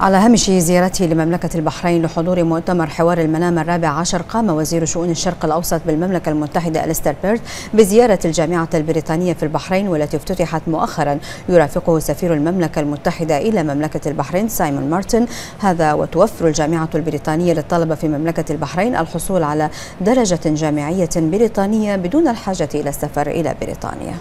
على هامش زيارته لمملكة البحرين لحضور مؤتمر حوار المنام الرابع عشر قام وزير شؤون الشرق الأوسط بالمملكة المتحدة أليستر بيرد بزيارة الجامعة البريطانية في البحرين والتي افتتحت مؤخرا يرافقه سفير المملكة المتحدة إلى مملكة البحرين سايمون مارتن هذا وتوفر الجامعة البريطانية للطلبة في مملكة البحرين الحصول على درجة جامعية بريطانية بدون الحاجة إلى السفر إلى بريطانيا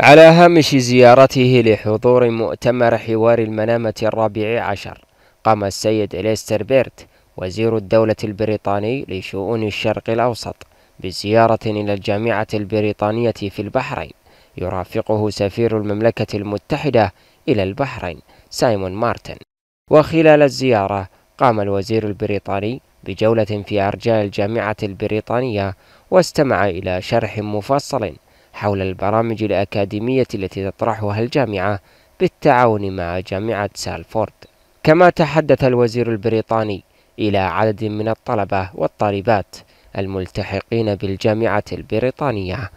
على هامش زيارته لحضور مؤتمر حوار المنامة الرابع عشر قام السيد إليستر بيرت وزير الدولة البريطاني لشؤون الشرق الأوسط بزيارة إلى الجامعة البريطانية في البحرين يرافقه سفير المملكة المتحدة إلى البحرين سايمون مارتن وخلال الزيارة قام الوزير البريطاني بجولة في أرجاء الجامعة البريطانية واستمع إلى شرح مفصل حول البرامج الأكاديمية التي تطرحها الجامعة بالتعاون مع جامعة سالفورد كما تحدث الوزير البريطاني إلى عدد من الطلبة والطالبات الملتحقين بالجامعة البريطانية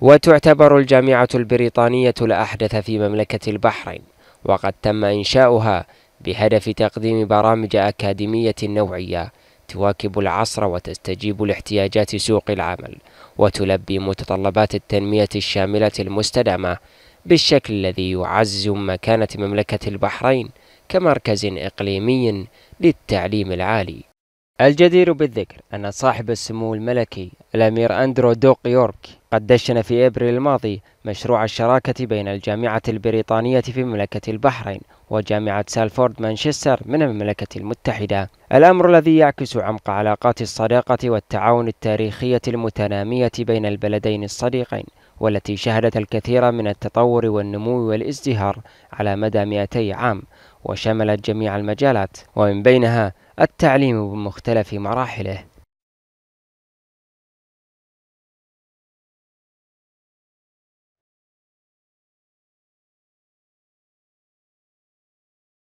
وتعتبر الجامعة البريطانية الأحدث في مملكة البحرين وقد تم إنشاؤها بهدف تقديم برامج أكاديمية نوعية تواكب العصر وتستجيب لاحتياجات سوق العمل وتلبي متطلبات التنمية الشاملة المستدامة بالشكل الذي يعزز مكانة مملكة البحرين كمركز إقليمي للتعليم العالي الجدير بالذكر أن صاحب السمو الملكي الأمير أندرو دوق يورك قد دشن في إبريل الماضي مشروع الشراكة بين الجامعة البريطانية في مملكة البحرين وجامعة سالفورد مانشستر من المملكة المتحدة الأمر الذي يعكس عمق علاقات الصداقة والتعاون التاريخية المتنامية بين البلدين الصديقين والتي شهدت الكثير من التطور والنمو والازدهار على مدى 200 عام وشملت جميع المجالات ومن بينها التعليم بمختلف مراحله